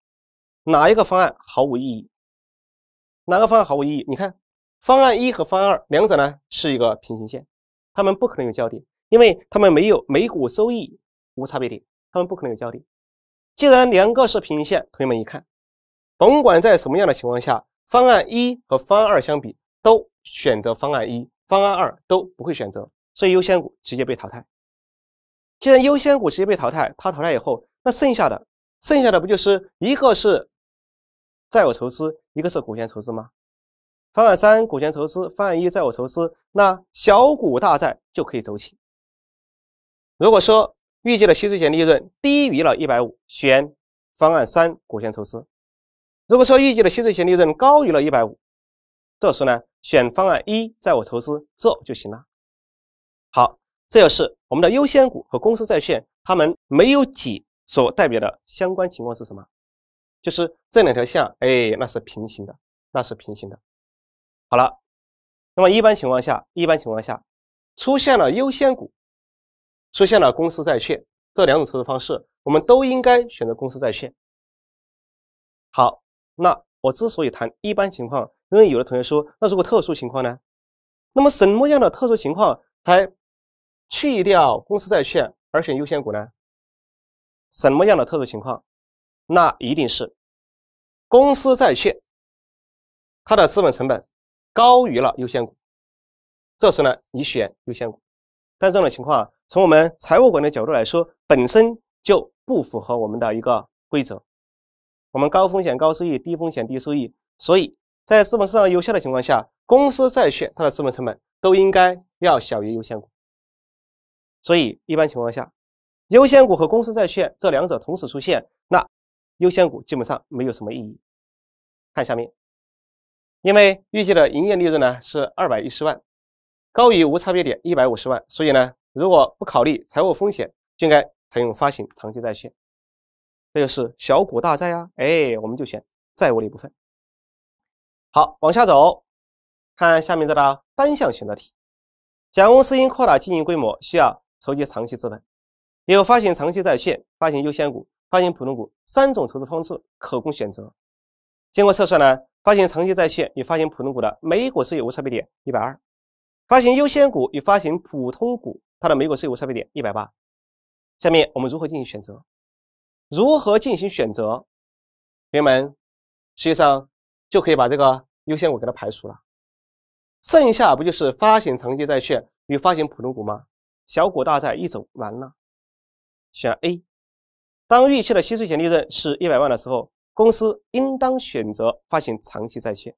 哪一个方案毫无意义？哪个方案毫无意义？你看，方案一和方案二两者呢是一个平行线，它们不可能有交点，因为它们没有每股收益无差别点，它们不可能有交点。既然两个是平行线，同学们一看，甭管在什么样的情况下，方案一和方案二相比，都选择方案一，方案二都不会选择，所以优先股直接被淘汰。既然优先股直接被淘汰，它淘汰以后，那剩下的，剩下的不就是一个是债务筹资，一个是股权筹资吗？方案三股权筹资，方案一债务筹资，那小股大债就可以走起。如果说，预计的息税前利润低于了150，选方案三股权筹资。如果说预计的息税前利润高于了150，这时呢，选方案一债务筹资这就行了。好，这就是我们的优先股和公司债券，它们没有几所代表的相关情况是什么？就是这两条线，哎，那是平行的，那是平行的。好了，那么一般情况下，一般情况下出现了优先股。出现了公司债券这两种投资方式，我们都应该选择公司债券。好，那我之所以谈一般情况，因为有的同学说，那如果特殊情况呢？那么什么样的特殊情况才去掉公司债券而选优先股呢？什么样的特殊情况？那一定是公司债券它的资本成本高于了优先股，这时呢，你选优先股。但这种情况，从我们财务管理的角度来说，本身就不符合我们的一个规则。我们高风险高收益，低风险低收益。所以在资本市场有效的情况下，公司债券它的资本成本都应该要小于优先股。所以一般情况下，优先股和公司债券这两者同时出现，那优先股基本上没有什么意义。看下面，因为预计的营业利润呢是二百一十万。高于无差别点一百五十万，所以呢，如果不考虑财务风险，就应该采用发行长期债券。这就是小股大债啊，哎，我们就选债务的一部分。好，往下走，看下面这道单项选择题。甲公司因扩大经营规模需要筹集长期资本，有发行长期债券、发行优先股、发行普通股三种筹资方式可供选择。经过测算呢，发行长期债券与发行普通股的每股收益无差别点一百二。发行优先股与发行普通股，它的每股税后差别点一百八。下面我们如何进行选择？如何进行选择？同学们，实际上就可以把这个优先股给它排除了，剩下不就是发行长期债券与发行普通股吗？小股大债一走完了，选 A。当预期的息税前利润是一百万的时候，公司应当选择发行长期债券。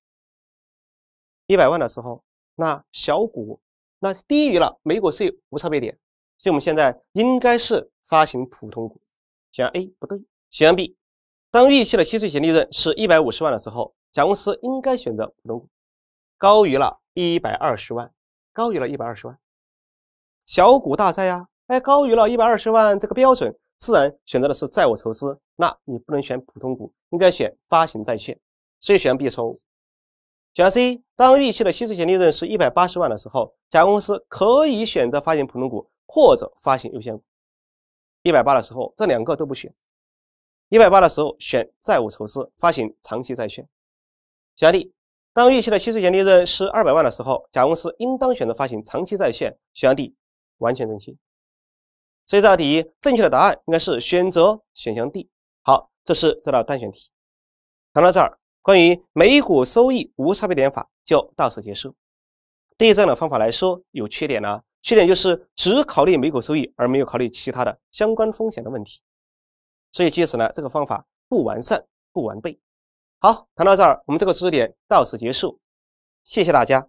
一百万的时候。那小股那低于了每股是无差别点，所以我们现在应该是发行普通股。选项 A 不对，选项 B，当预期的息税前利润是一百五十万的时候，甲公司应该选择普通股。高于了一百二十万，高于了一百二十万，小股大债呀，哎，高于了一百二十万这个标准，自然选择的是债务筹资。那你不能选普通股，应该选发行债券，所以选 B 错。选项 C，当预期的息税前利润是180万的时候，甲公司可以选择发行普通股或者发行优先股。180的时候，这两个都不选。180的时候，选债务筹资，发行长期债券。选项 D，当预期的息税前利润是200万的时候，甲公司应当选择发行长期债券。选项 D 完全正确。所以这道题正确的答案应该是选择选项 D。好，这是这道单选题。谈到这儿。关于每股收益无差别点法就到此结束。对于这样的方法来说，有缺点呢。缺点就是只考虑每股收益，而没有考虑其他的相关风险的问题。所以，借此呢这个方法不完善不完备。好，谈到这儿，我们这个知识点到此结束。谢谢大家。